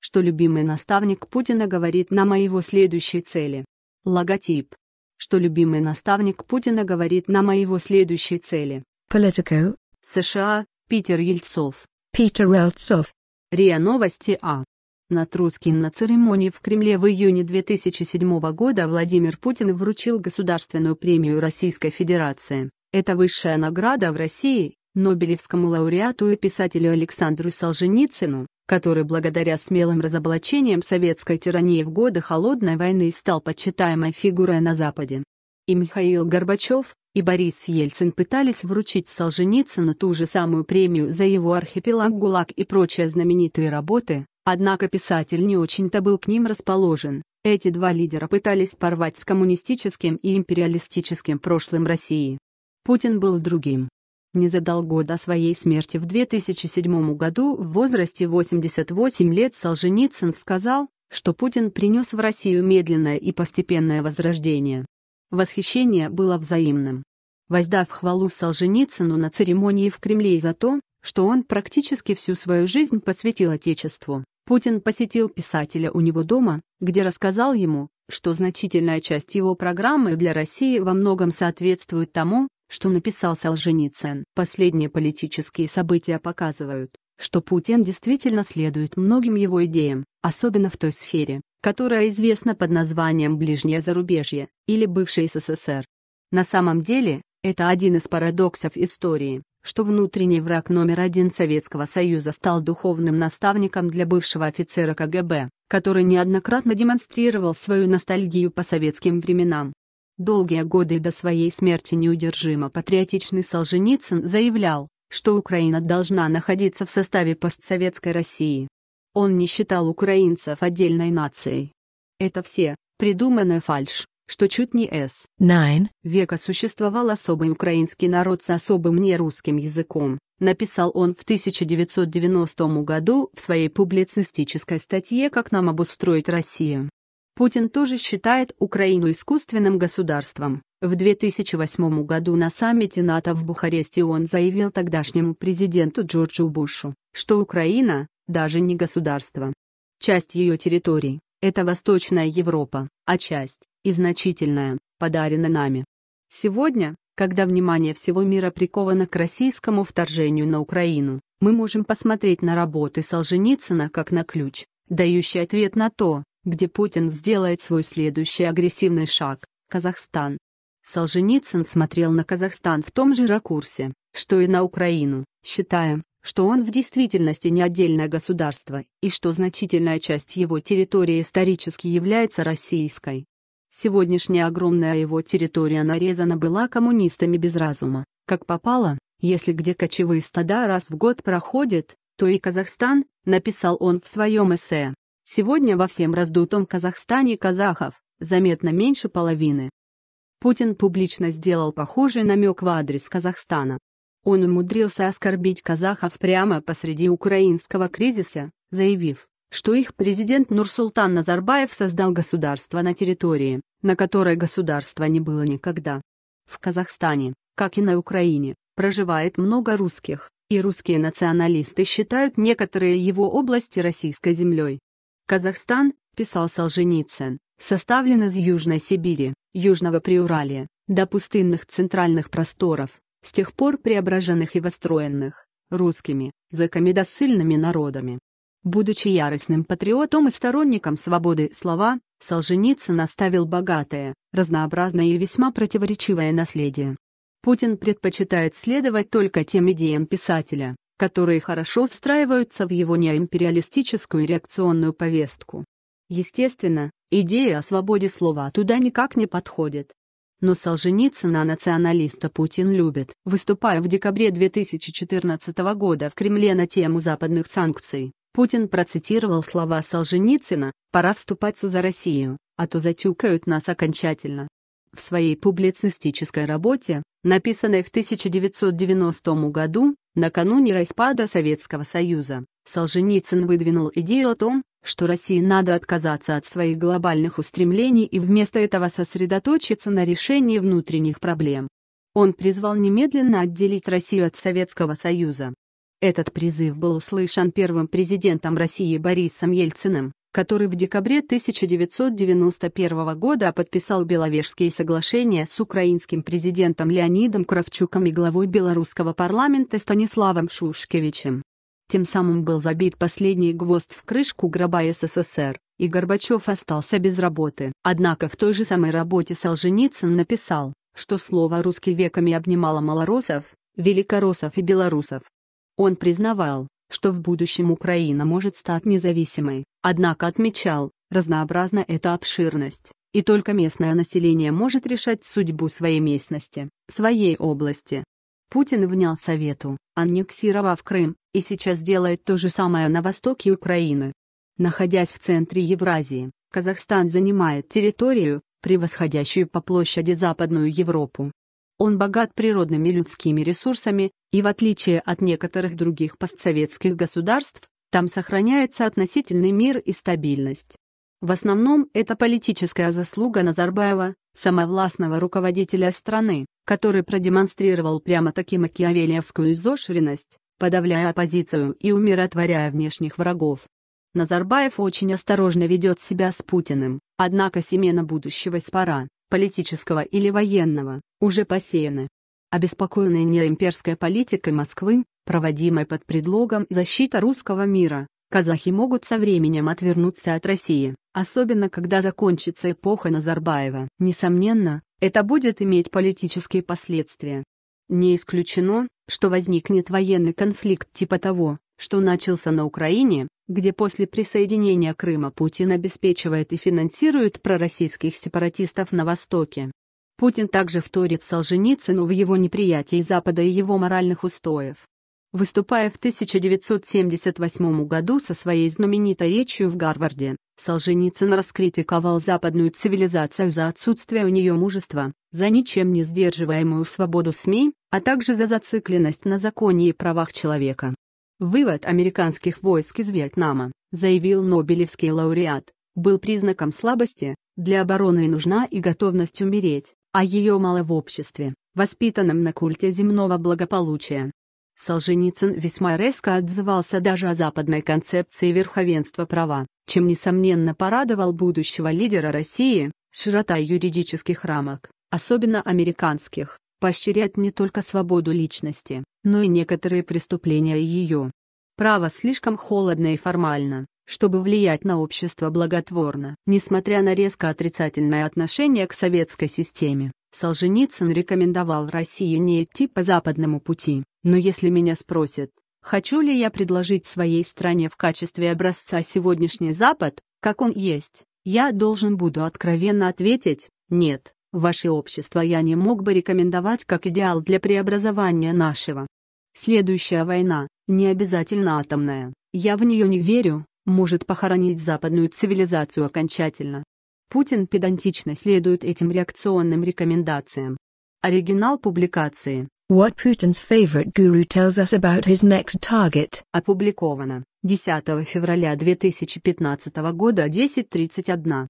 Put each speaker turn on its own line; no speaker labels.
что любимый наставник Путина говорит нам о его следующей цели. Логотип. Что любимый наставник Путина говорит нам о его следующей цели. Politico. США. Питер Ельцов. Питер Ельцов. РИА Новости А. На трускин на церемонии в Кремле в июне 2007 года Владимир Путин вручил Государственную премию Российской Федерации. Это высшая награда в России Нобелевскому лауреату и писателю Александру Солженицыну, который благодаря смелым разоблачениям советской тирании в годы Холодной войны стал почитаемой фигурой на Западе. И Михаил Горбачев, и Борис Ельцин пытались вручить Солженицыну ту же самую премию за его «Архипелаг ГУЛАГ» и прочие знаменитые работы, однако писатель не очень-то был к ним расположен. Эти два лидера пытались порвать с коммунистическим и империалистическим прошлым России. Путин был другим. Незадолго до своей смерти в 2007 году в возрасте 88 лет Солженицын сказал, что Путин принес в Россию медленное и постепенное возрождение. Восхищение было взаимным. Воздав хвалу Солженицыну на церемонии в Кремле за то, что он практически всю свою жизнь посвятил Отечеству, Путин посетил писателя у него дома, где рассказал ему, что значительная часть его программы для России во многом соответствует тому, что написал Солженицын. Последние политические события показывают, что Путин действительно следует многим его идеям, особенно в той сфере, которая известна под названием «ближнее зарубежье» или «бывший СССР». На самом деле, это один из парадоксов истории, что внутренний враг номер один Советского Союза стал духовным наставником для бывшего офицера КГБ, который неоднократно демонстрировал свою ностальгию по советским временам. Долгие годы до своей смерти неудержимо патриотичный Солженицын заявлял, что Украина должна находиться в составе постсоветской России. Он не считал украинцев отдельной нацией. Это все, придуманная фальш, что чуть не С. 9 века существовал особый украинский народ с особым нерусским языком, написал он в 1990 году в своей публицистической статье «Как нам обустроить Россию». Путин тоже считает Украину искусственным государством. В 2008 году на саммите НАТО в Бухаресте он заявил тогдашнему президенту Джорджу Бушу, что Украина – даже не государство. Часть ее территорий – это Восточная Европа, а часть, и значительная, подарена нами. Сегодня, когда внимание всего мира приковано к российскому вторжению на Украину, мы можем посмотреть на работы Солженицына как на ключ, дающий ответ на то, где Путин сделает свой следующий агрессивный шаг – Казахстан. Солженицын смотрел на Казахстан в том же ракурсе, что и на Украину, считая, что он в действительности не отдельное государство и что значительная часть его территории исторически является российской. Сегодняшняя огромная его территория нарезана была коммунистами без разума, как попало, если где кочевые стада раз в год проходят, то и Казахстан, написал он в своем эссе, Сегодня во всем раздутом Казахстане казахов заметно меньше половины. Путин публично сделал похожий намек в адрес Казахстана. Он умудрился оскорбить казахов прямо посреди украинского кризиса, заявив, что их президент Нурсултан Назарбаев создал государство на территории, на которой государства не было никогда. В Казахстане, как и на Украине, проживает много русских, и русские националисты считают некоторые его области российской землей. Казахстан, писал Солженицын, составлен из Южной Сибири, Южного Приуралия, до пустынных центральных просторов, с тех пор преображенных и востроенных, русскими, закомедосыльными народами. Будучи яростным патриотом и сторонником свободы слова, Солженицын оставил богатое, разнообразное и весьма противоречивое наследие. Путин предпочитает следовать только тем идеям писателя, которые хорошо встраиваются в его неимпериалистическую реакционную повестку. Естественно, идея о свободе слова туда никак не подходит. Но Солженицына националиста Путин любит. Выступая в декабре 2014 года в Кремле на тему западных санкций, Путин процитировал слова Солженицына «Пора вступаться за Россию, а то затюкают нас окончательно». В своей публицистической работе, написанной в 1990 году, Накануне распада Советского Союза, Солженицын выдвинул идею о том, что России надо отказаться от своих глобальных устремлений и вместо этого сосредоточиться на решении внутренних проблем. Он призвал немедленно отделить Россию от Советского Союза. Этот призыв был услышан первым президентом России Борисом Ельциным, который в декабре 1991 года подписал Беловежские соглашения с украинским президентом Леонидом Кравчуком и главой белорусского парламента Станиславом Шушкевичем. Тем самым был забит последний гвоздь в крышку гроба СССР, и Горбачев остался без работы. Однако в той же самой работе Солженицын написал, что слово «русский» веками обнимало малоросов, великоросов и белорусов. Он признавал, что в будущем Украина может стать независимой, однако отмечал, разнообразна эта обширность, и только местное население может решать судьбу своей местности, своей области. Путин внял совету, аннексировав Крым, и сейчас делает то же самое на востоке Украины. Находясь в центре Евразии, Казахстан занимает территорию, превосходящую по площади Западную Европу, он богат природными людскими ресурсами, и в отличие от некоторых других постсоветских государств, там сохраняется относительный мир и стабильность. В основном это политическая заслуга Назарбаева, самовластного руководителя страны, который продемонстрировал прямо-таки макиавелевскую изошренность, подавляя оппозицию и умиротворяя внешних врагов. Назарбаев очень осторожно ведет себя с Путиным, однако семена будущего спора политического или военного, уже посеяны. Обеспокоенная неимперской политикой Москвы, проводимой под предлогом защиты русского мира, казахи могут со временем отвернуться от России, особенно когда закончится эпоха Назарбаева. Несомненно, это будет иметь политические последствия. Не исключено, что возникнет военный конфликт типа того, что начался на Украине, где после присоединения Крыма Путин обеспечивает и финансирует пророссийских сепаратистов на Востоке. Путин также вторит Солженицыну в его неприятии Запада и его моральных устоев. Выступая в 1978 году со своей знаменитой речью в Гарварде, Солженицын раскритиковал западную цивилизацию за отсутствие у нее мужества, за ничем не сдерживаемую свободу СМИ, а также за зацикленность на законе и правах человека. Вывод американских войск из Вьетнама, заявил Нобелевский лауреат, был признаком слабости, для обороны нужна и готовность умереть, а ее мало в обществе, воспитанном на культе земного благополучия. Солженицын весьма резко отзывался даже о западной концепции верховенства права, чем, несомненно, порадовал будущего лидера России, широта юридических рамок, особенно американских, поощрять не только свободу личности, но и некоторые преступления ее. Право слишком холодно и формально, чтобы влиять на общество благотворно. Несмотря на резко отрицательное отношение к советской системе, Солженицын рекомендовал России не идти по западному пути, но если меня спросят, хочу ли я предложить своей стране в качестве образца сегодняшний Запад, как он есть, я должен буду откровенно ответить «нет». Ваше общество я не мог бы рекомендовать как идеал для преобразования нашего. Следующая война, не обязательно атомная, я в нее не верю, может похоронить западную цивилизацию окончательно. Путин педантично следует этим реакционным рекомендациям. Оригинал публикации What Putin's favorite guru tells us about his next target опубликовано 10 февраля 2015 года 10.31.